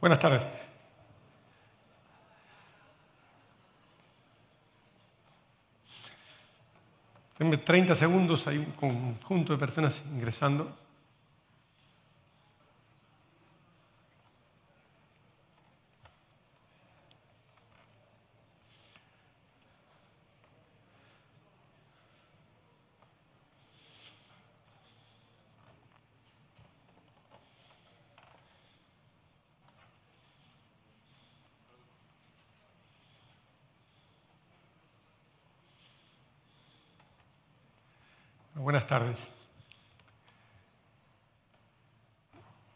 Buenas tardes. Tengo 30 segundos, hay un conjunto de personas ingresando. Buenas tardes.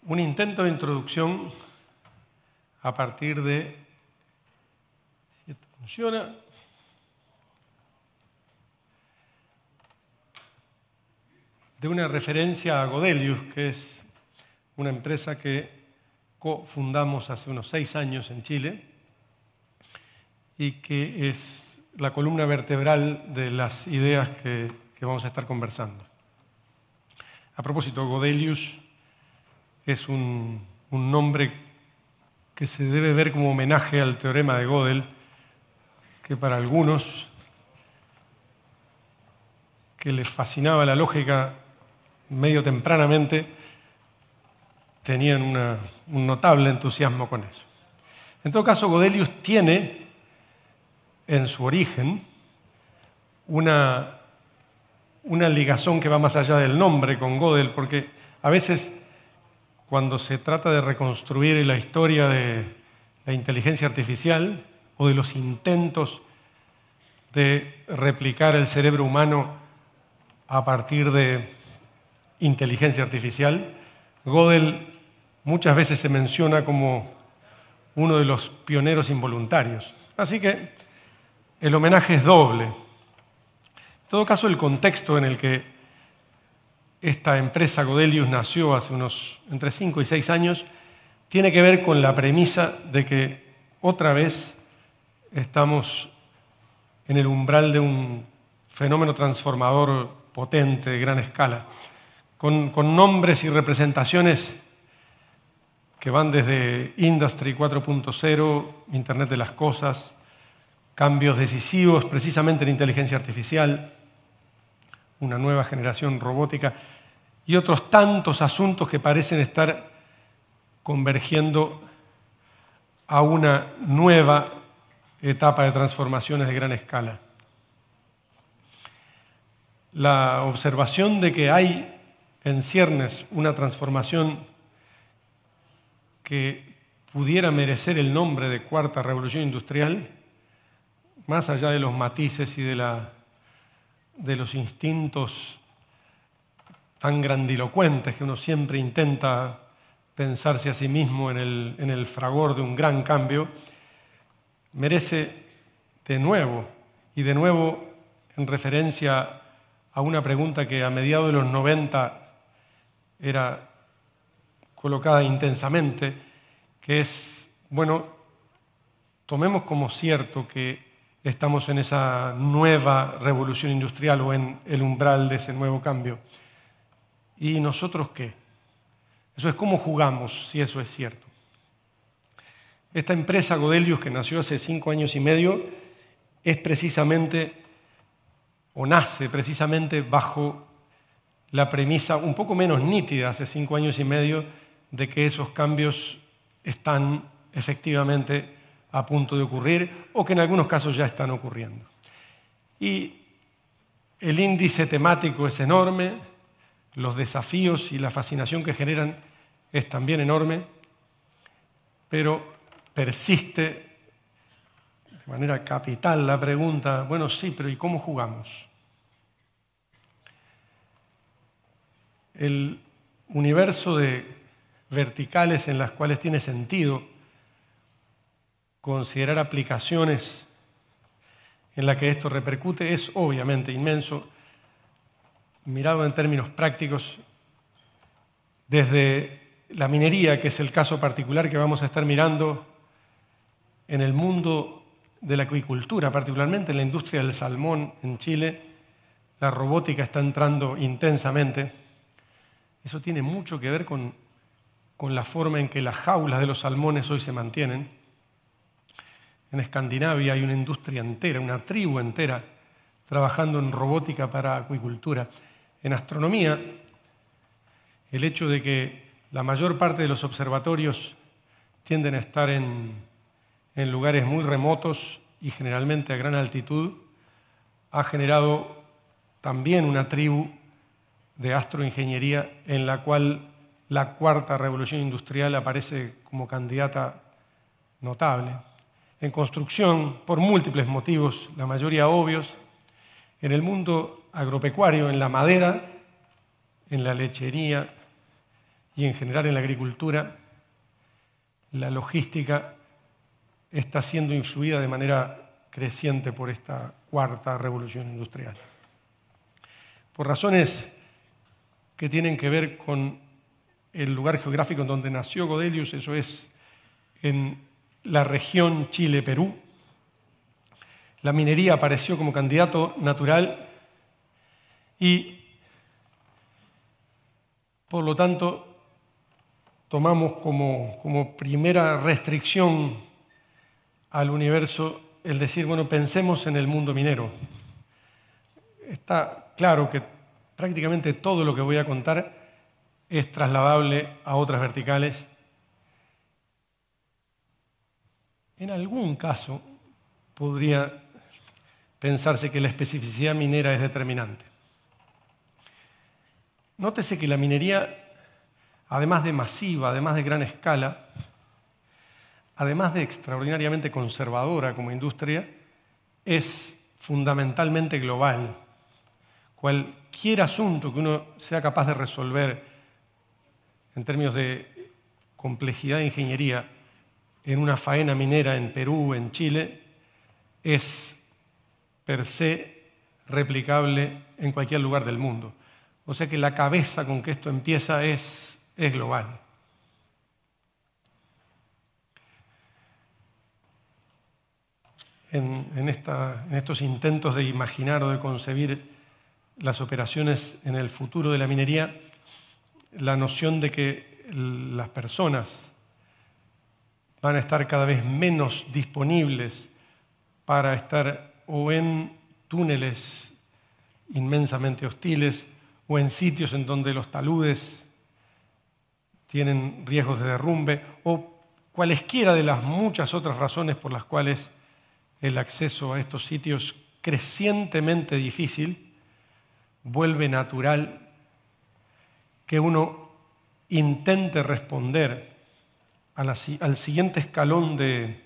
Un intento de introducción a partir de... funciona... de una referencia a Godelius, que es una empresa que cofundamos hace unos seis años en Chile y que es la columna vertebral de las ideas que que vamos a estar conversando. A propósito, Godelius es un, nombre que se debe ver como homenaje al teorema de Gödel, que para algunos que les fascinaba la lógica medio tempranamente, tenían un notable entusiasmo con eso. En todo caso, Godelius tiene en su origen una una ligazón que va más allá del nombre con Gödel, porque a veces cuando se trata de reconstruir la historia de la inteligencia artificial o de los intentos de replicar el cerebro humano a partir de inteligencia artificial, Gödel muchas veces se menciona como uno de los pioneros involuntarios. Así que el homenaje es doble. En todo caso, el contexto en el que esta empresa Godelius nació hace unos entre 5 y 6 años tiene que ver con la premisa de que otra vez estamos en el umbral de un fenómeno transformador potente, de gran escala, con, con nombres y representaciones que van desde Industry 4.0, Internet de las Cosas, cambios decisivos precisamente en inteligencia artificial, una nueva generación robótica y otros tantos asuntos que parecen estar convergiendo a una nueva etapa de transformaciones de gran escala. La observación de que hay en ciernes una transformación que pudiera merecer el nombre de cuarta revolución industrial más allá de los matices y de, los instintos tan grandilocuentes que uno siempre intenta pensarse a sí mismo en el, en el fragor de un gran cambio, merece de nuevo, y de nuevo en referencia a una pregunta que a mediados de los 90 era colocada intensamente, que es, bueno, tomemos como cierto que estamos en esa nueva revolución industrial o en el umbral de ese nuevo cambio. ¿Y nosotros qué? Eso es cómo jugamos, si eso es cierto. Esta empresa Godelius, que nació hace cinco años y medio, es precisamente, o nace precisamente bajo la premisa un poco menos nítida hace cinco años y medio de que esos cambios están efectivamente a punto de ocurrir o que en algunos casos ya están ocurriendo. Y el índice temático es enorme, los desafíos y la fascinación que generan es también enorme, pero persiste de manera capital la pregunta, bueno, sí, pero ¿y cómo jugamos? El universo de verticales en las cuales tiene sentido considerar aplicaciones en las que esto repercute es obviamente inmenso, mirado en términos prácticos, desde la minería, que es el caso particular que vamos a estar mirando en el mundo de la acuicultura, particularmente en la industria del salmón en Chile, la robótica está entrando intensamente. Eso tiene mucho que ver con, con la forma en que las jaulas de los salmones hoy se mantienen en Escandinavia hay una industria entera, una tribu entera, trabajando en robótica para acuicultura. En astronomía, el hecho de que la mayor parte de los observatorios tienden a estar en, lugares muy remotos y generalmente a gran altitud, ha generado también una tribu de astroingeniería en la cual la cuarta revolución industrial aparece como candidata notable en construcción por múltiples motivos, la mayoría obvios, en el mundo agropecuario, en la madera, en la lechería y en general en la agricultura, la logística está siendo influida de manera creciente por esta cuarta revolución industrial. Por razones que tienen que ver con el lugar geográfico en donde nació Godelius, eso es en la región Chile-Perú, la minería apareció como candidato natural y, por lo tanto, tomamos como, primera restricción al universo el decir, bueno, pensemos en el mundo minero. Está claro que prácticamente todo lo que voy a contar es trasladable a otras verticales En algún caso podría pensarse que la especificidad minera es determinante. Nótese que la minería, además de masiva, además de gran escala, además de extraordinariamente conservadora como industria, es fundamentalmente global. Cualquier asunto que uno sea capaz de resolver en términos de complejidad de ingeniería en una faena minera en Perú, en Chile, es per se replicable en cualquier lugar del mundo. O sea que la cabeza con que esto empieza es, global. en estos intentos de imaginar o de concebir las operaciones en el futuro de la minería, la noción de que las personas van a estar cada vez menos disponibles para estar o en túneles inmensamente hostiles o en sitios en donde los taludes tienen riesgos de derrumbe o cualesquiera de las muchas otras razones por las cuales el acceso a estos sitios crecientemente difícil vuelve natural que uno intente responder al siguiente escalón de,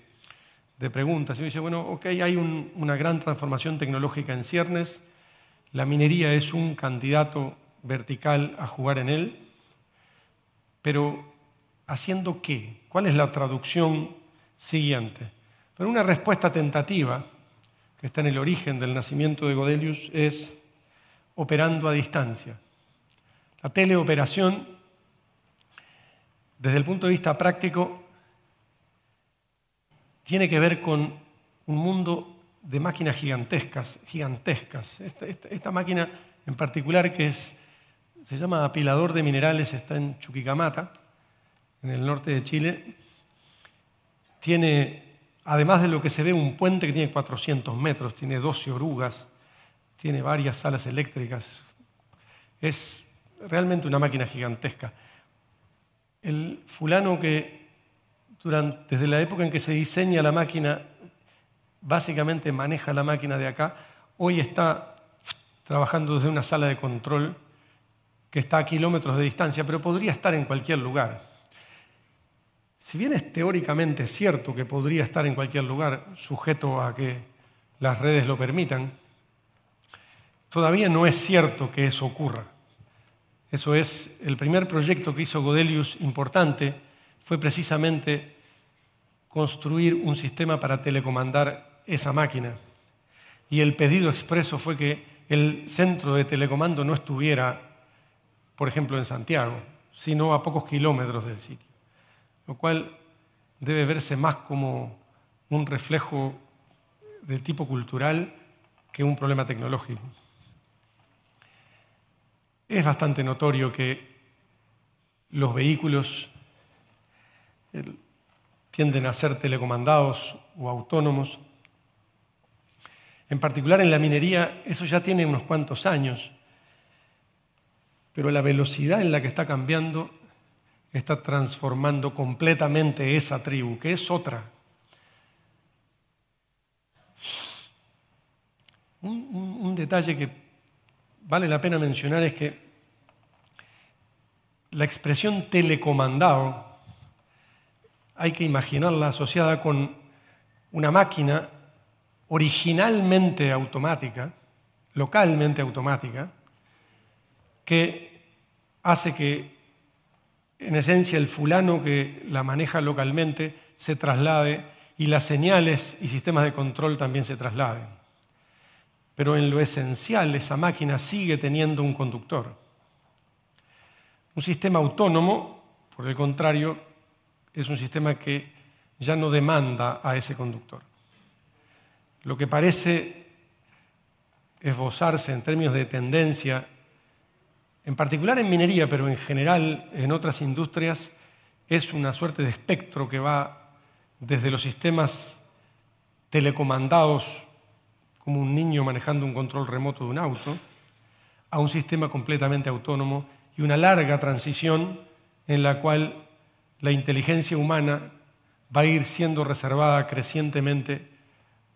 preguntas. Y dice, bueno, ok, hay una gran transformación tecnológica en ciernes, la minería es un candidato vertical a jugar en él, pero ¿haciendo qué? ¿Cuál es la traducción siguiente? Pero una respuesta tentativa, que está en el origen del nacimiento de Godelius, es operando a distancia. La teleoperación desde el punto de vista práctico, tiene que ver con un mundo de máquinas gigantescas, gigantescas. Esta, máquina en particular que es, se llama apilador de minerales, está en Chuquicamata, en el norte de Chile, tiene, además de lo que se ve, un puente que tiene 400 metros, tiene 12 orugas, tiene varias salas eléctricas. Es realmente una máquina gigantesca el fulano que desde la época en que se diseña la máquina, básicamente maneja la máquina de acá, hoy está trabajando desde una sala de control que está a kilómetros de distancia, pero podría estar en cualquier lugar. Si bien es teóricamente cierto que podría estar en cualquier lugar, sujeto a que las redes lo permitan, todavía no es cierto que eso ocurra. Eso es, el primer proyecto que hizo Godelius importante fue precisamente construir un sistema para telecomandar esa máquina. Y el pedido expreso fue que el centro de telecomando no estuviera, por ejemplo, en Santiago, sino a pocos kilómetros del sitio. Lo cual debe verse más como un reflejo del tipo cultural que un problema tecnológico. Es bastante notorio que los vehículos eh, tienden a ser telecomandados o autónomos. En particular en la minería, eso ya tiene unos cuantos años, pero la velocidad en la que está cambiando está transformando completamente esa tribu, que es otra. Un, un detalle que vale la pena mencionar es que la expresión telecomandado hay que imaginarla asociada con una máquina originalmente automática, localmente automática, que hace que, en esencia, el fulano que la maneja localmente se traslade y las señales y sistemas de control también se trasladen pero en lo esencial esa máquina sigue teniendo un conductor. Un sistema autónomo, por el contrario, es un sistema que ya no demanda a ese conductor. Lo que parece esbozarse en términos de tendencia, en particular en minería, pero en general en otras industrias, es una suerte de espectro que va desde los sistemas telecomandados como un niño manejando un control remoto de un auto, a un sistema completamente autónomo y una larga transición en la cual la inteligencia humana va a ir siendo reservada crecientemente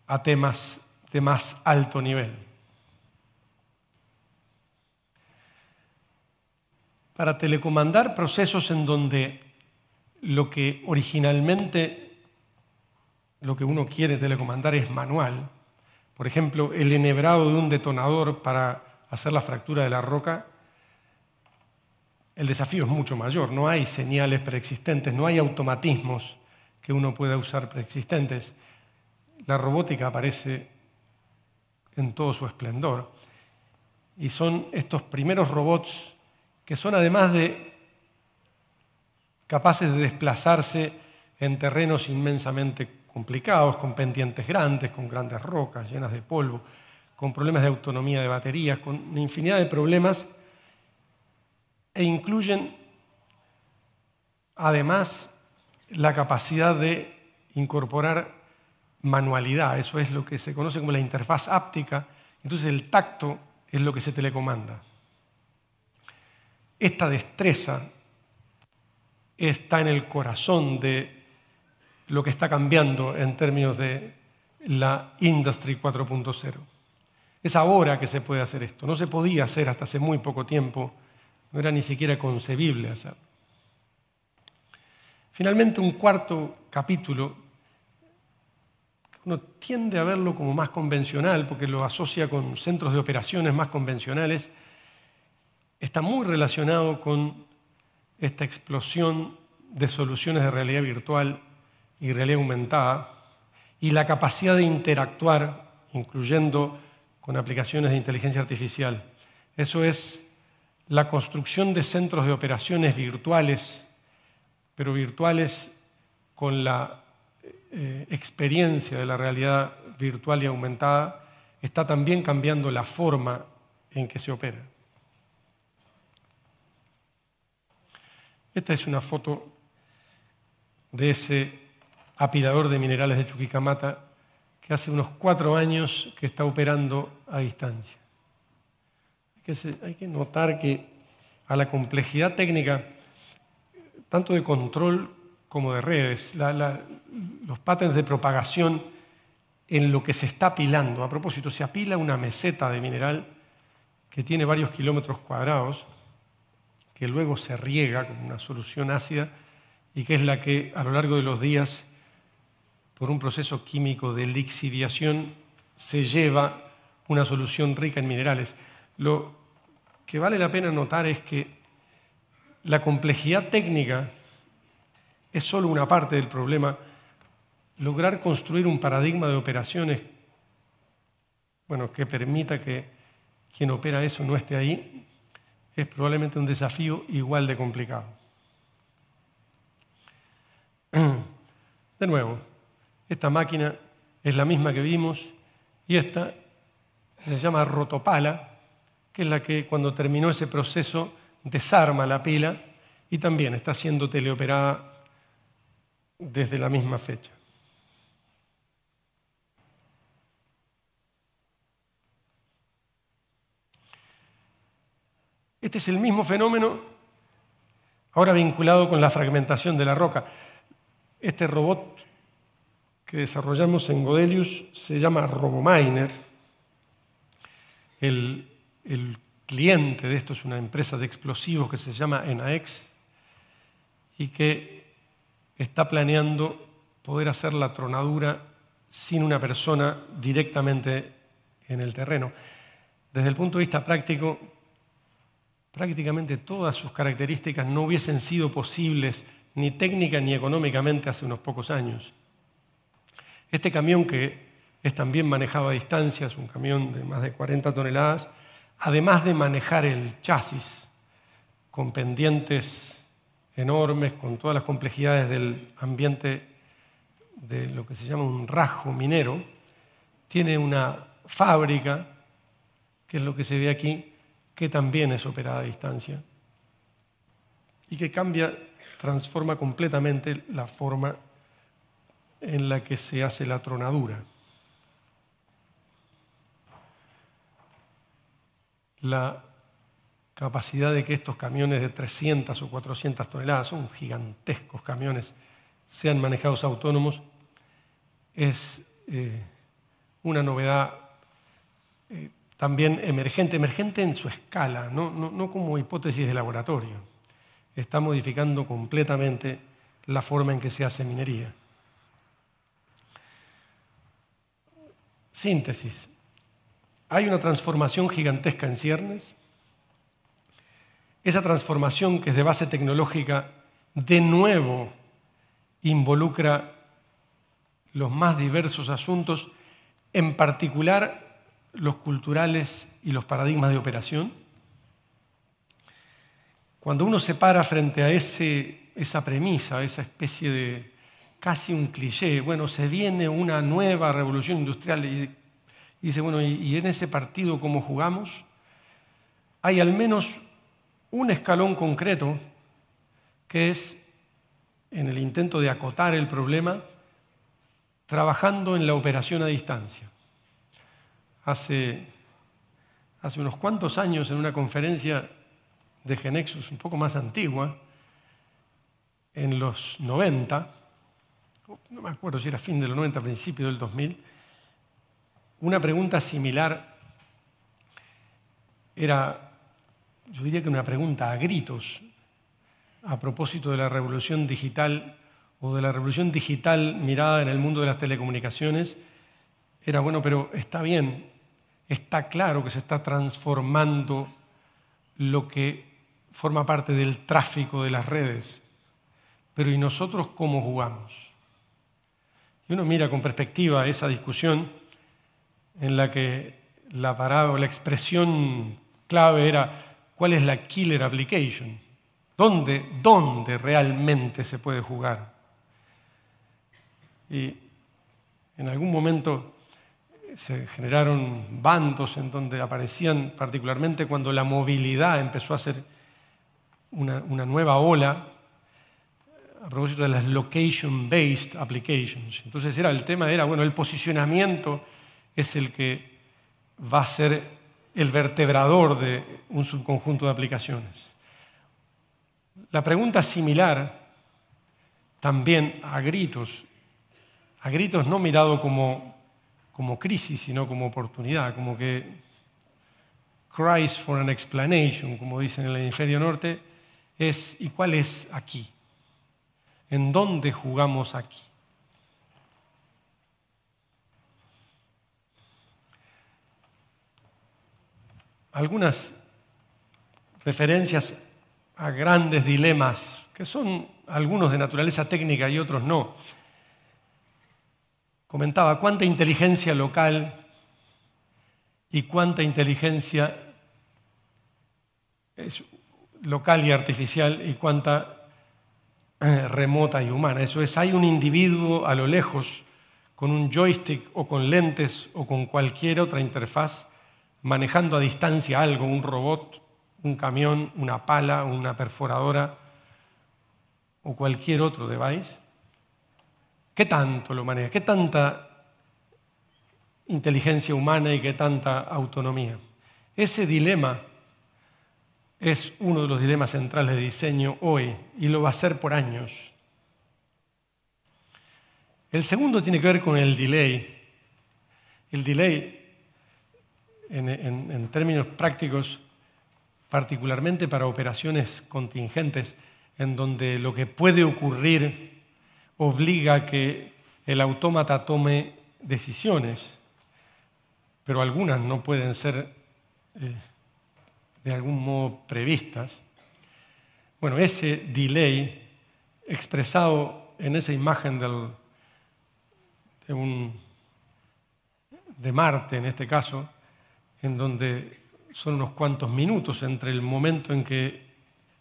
a temas de más alto nivel. Para telecomandar procesos en donde lo que originalmente lo que uno quiere telecomandar es manual, por ejemplo, el enhebrado de un detonador para hacer la fractura de la roca, el desafío es mucho mayor. No hay señales preexistentes, no hay automatismos que uno pueda usar preexistentes. La robótica aparece en todo su esplendor. Y son estos primeros robots que son además de capaces de desplazarse en terrenos inmensamente complicados, con pendientes grandes, con grandes rocas llenas de polvo, con problemas de autonomía de baterías, con una infinidad de problemas, e incluyen además la capacidad de incorporar manualidad, eso es lo que se conoce como la interfaz áptica, entonces el tacto es lo que se telecomanda. Esta destreza está en el corazón de lo que está cambiando en términos de la Industry 4.0. Es ahora que se puede hacer esto. No se podía hacer hasta hace muy poco tiempo. No era ni siquiera concebible hacerlo. Finalmente, un cuarto capítulo, que uno tiende a verlo como más convencional, porque lo asocia con centros de operaciones más convencionales, está muy relacionado con esta explosión de soluciones de realidad virtual y realidad aumentada y la capacidad de interactuar, incluyendo con aplicaciones de inteligencia artificial. Eso es la construcción de centros de operaciones virtuales, pero virtuales con la eh, experiencia de la realidad virtual y aumentada, está también cambiando la forma en que se opera. Esta es una foto de ese apilador de minerales de Chuquicamata, que hace unos cuatro años que está operando a distancia. Hay que, notar que a la complejidad técnica, tanto de control como de redes, los patterns de propagación en lo que se está apilando. A propósito, se apila una meseta de mineral que tiene varios kilómetros cuadrados, que luego se riega con una solución ácida y que es la que a lo largo de los días por un proceso químico de lixiviación se lleva una solución rica en minerales. Lo que vale la pena notar es que la complejidad técnica es solo una parte del problema. Lograr construir un paradigma de operaciones bueno, que permita que quien opera eso no esté ahí es probablemente un desafío igual de complicado. De nuevo, esta máquina es la misma que vimos y esta se llama rotopala, que es la que cuando terminó ese proceso desarma la pila y también está siendo teleoperada desde la misma fecha. Este es el mismo fenómeno, ahora vinculado con la fragmentación de la roca. Este robot que desarrollamos en Godelius se llama RoboMiner. El, el cliente de esto es una empresa de explosivos que se llama ENAEX y que está planeando poder hacer la tronadura sin una persona directamente en el terreno. Desde el punto de vista práctico, prácticamente todas sus características no hubiesen sido posibles ni técnica ni económicamente hace unos pocos años. Este camión, que es también manejado a distancia, es un camión de más de 40 toneladas, además de manejar el chasis con pendientes enormes, con todas las complejidades del ambiente de lo que se llama un rajo minero, tiene una fábrica, que es lo que se ve aquí, que también es operada a distancia y que cambia, transforma completamente la forma en la que se hace la tronadura. La capacidad de que estos camiones de 300 o 400 toneladas, son gigantescos camiones, sean manejados autónomos, es eh, una novedad eh, también emergente, emergente en su escala, no como hipótesis de laboratorio. Está modificando completamente la forma en que se hace minería. Síntesis. Hay una transformación gigantesca en ciernes. Esa transformación que es de base tecnológica, de nuevo involucra los más diversos asuntos, en particular los culturales y los paradigmas de operación. Cuando uno se para frente a esa premisa, esa especie de casi un cliché, bueno, se viene una nueva revolución industrial y, dice, bueno, y, en ese partido cómo jugamos, hay al menos un escalón concreto que es, en el intento de acotar el problema, trabajando en la operación a distancia. Hace, hace unos cuantos años, en una conferencia de Genexus un poco más antigua, en los 90, no me acuerdo si era fin de los 90, principio del 2000, una pregunta similar era, yo diría que una pregunta a gritos, a propósito de la revolución digital o de la revolución digital mirada en el mundo de las telecomunicaciones, era, bueno, pero está bien, está claro que se está transformando lo que forma parte del tráfico de las redes, pero ¿y nosotros cómo jugamos? uno mira con perspectiva esa discusión en la que la o la expresión clave era cuál es la killer application, dónde, realmente se puede jugar. Y en algún momento se generaron bandos en donde aparecían, particularmente cuando la movilidad empezó a ser una nueva ola, a propósito de las location-based applications. Entonces era, el tema era, bueno, el posicionamiento es el que va a ser el vertebrador de un subconjunto de aplicaciones. La pregunta similar, también a gritos, a gritos no mirado como, como crisis, sino como oportunidad, como que cries for an explanation, como dicen en el hemisferio norte, es ¿y cuál es aquí? en dónde jugamos aquí. Algunas referencias a grandes dilemas, que son algunos de naturaleza técnica y otros no. Comentaba cuánta inteligencia local y cuánta inteligencia es local y artificial y cuánta eh, remota y humana. Eso es, hay un individuo a lo lejos con un joystick o con lentes o con cualquier otra interfaz manejando a distancia algo, un robot, un camión, una pala, una perforadora o cualquier otro device. ¿Qué tanto lo maneja? ¿Qué tanta inteligencia humana y qué tanta autonomía? Ese dilema es uno de los dilemas centrales de diseño hoy y lo va a ser por años. El segundo tiene que ver con el delay. El delay, en, términos prácticos, particularmente para operaciones contingentes, en donde lo que puede ocurrir obliga a que el autómata tome decisiones, pero algunas no pueden ser... Eh, de algún modo previstas, bueno, ese delay expresado en esa imagen de, de Marte, en este caso, en donde son unos cuantos minutos entre el momento en que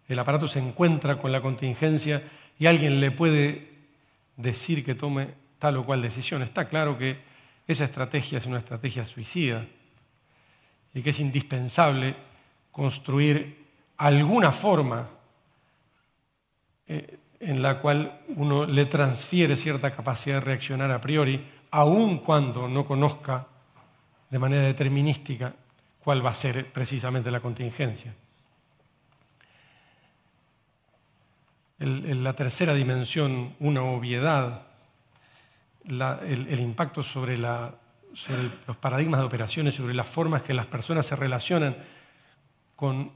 el aparato se encuentra con la contingencia y alguien le puede decir que tome tal o cual decisión. Está claro que esa estrategia es una estrategia suicida y que es indispensable construir alguna forma eh, en la cual uno le transfiere cierta capacidad de reaccionar a priori, aun cuando no conozca de manera determinística cuál va a ser precisamente la contingencia. En la tercera dimensión, una obviedad, el, impacto sobre, sobre los paradigmas de operaciones, sobre las formas que las personas se relacionan con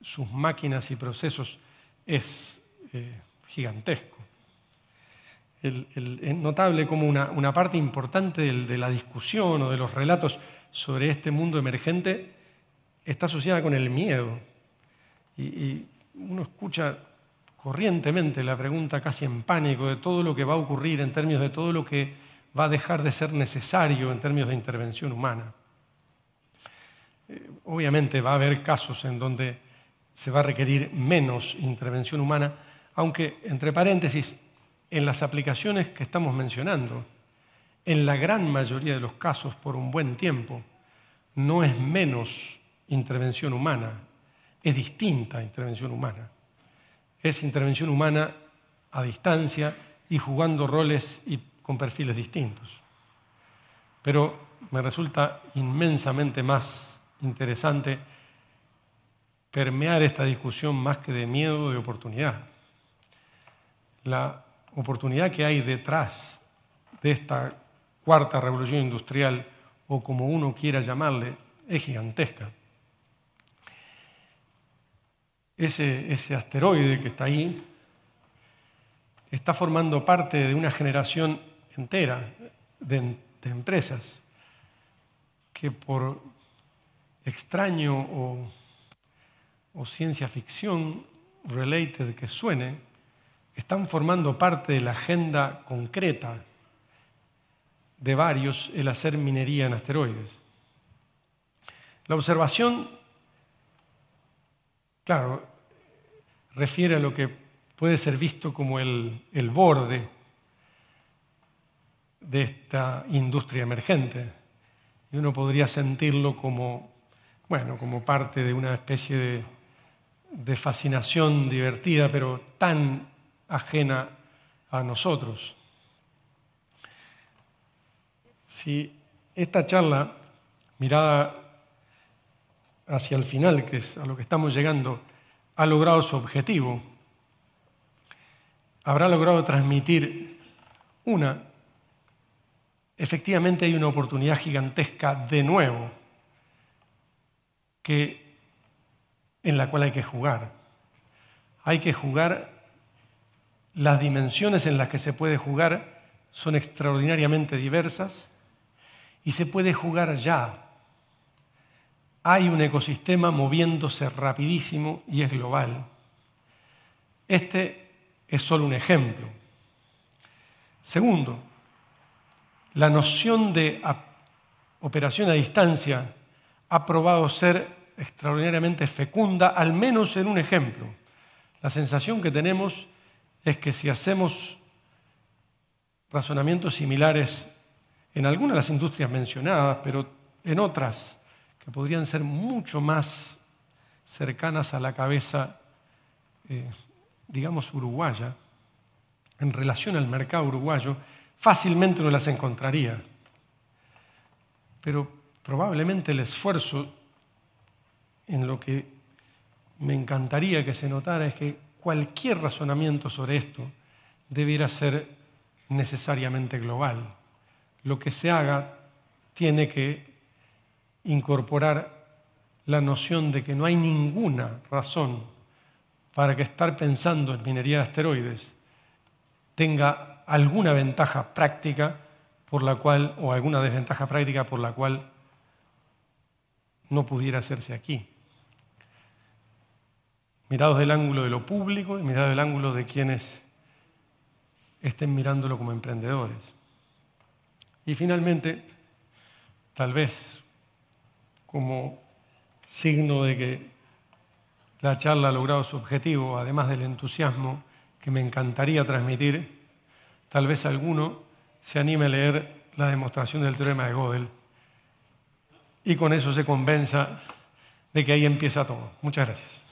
sus máquinas y procesos es eh, gigantesco. El, es notable como una, parte importante de la discusión o de los relatos sobre este mundo emergente está asociada con el miedo. y uno escucha corrientemente la pregunta casi en pánico de todo lo que va a ocurrir en términos de todo lo que va a dejar de ser necesario en términos de intervención humana obviamente va a haber casos en donde se va a requerir menos intervención humana, aunque, entre paréntesis, en las aplicaciones que estamos mencionando, en la gran mayoría de los casos, por un buen tiempo, no es menos intervención humana, es distinta intervención humana. Es intervención humana a distancia y jugando roles y con perfiles distintos. Pero me resulta inmensamente más interesante permear esta discusión más que de miedo, de oportunidad. La oportunidad que hay detrás de esta cuarta revolución industrial, o como uno quiera llamarle, es gigantesca. Ese, ese asteroide que está ahí está formando parte de una generación entera de, de empresas que por extraño o, ciencia ficción related que suene, están formando parte de la agenda concreta de varios el hacer minería en asteroides. La observación, claro, refiere a lo que puede ser visto como el, el borde de esta industria emergente. Y uno podría sentirlo como bueno, como parte de una especie de, fascinación divertida, pero tan ajena a nosotros. Si esta charla, mirada hacia el final, que es a lo que estamos llegando, ha logrado su objetivo, habrá logrado transmitir una, efectivamente hay una oportunidad gigantesca de nuevo que, en la cual hay que jugar. Hay que jugar, las dimensiones en las que se puede jugar son extraordinariamente diversas y se puede jugar ya. Hay un ecosistema moviéndose rapidísimo y es global. Este es solo un ejemplo. Segundo, la noción de operación a distancia ha probado ser extraordinariamente fecunda, al menos en un ejemplo. La sensación que tenemos es que si hacemos razonamientos similares en algunas de las industrias mencionadas, pero en otras que podrían ser mucho más cercanas a la cabeza, eh, digamos, uruguaya, en relación al mercado uruguayo, fácilmente no las encontraría. Pero probablemente el esfuerzo en lo que me encantaría que se notara es que cualquier razonamiento sobre esto debiera ser necesariamente global. Lo que se haga tiene que incorporar la noción de que no hay ninguna razón para que estar pensando en minería de asteroides tenga alguna ventaja práctica por la cual, o alguna desventaja práctica por la cual no pudiera hacerse aquí. Mirados del ángulo de lo público y mirados del ángulo de quienes estén mirándolo como emprendedores. Y finalmente, tal vez como signo de que la charla ha logrado su objetivo, además del entusiasmo que me encantaría transmitir, tal vez alguno se anime a leer la demostración del teorema de Gödel y con eso se convenza de que ahí empieza todo. Muchas gracias.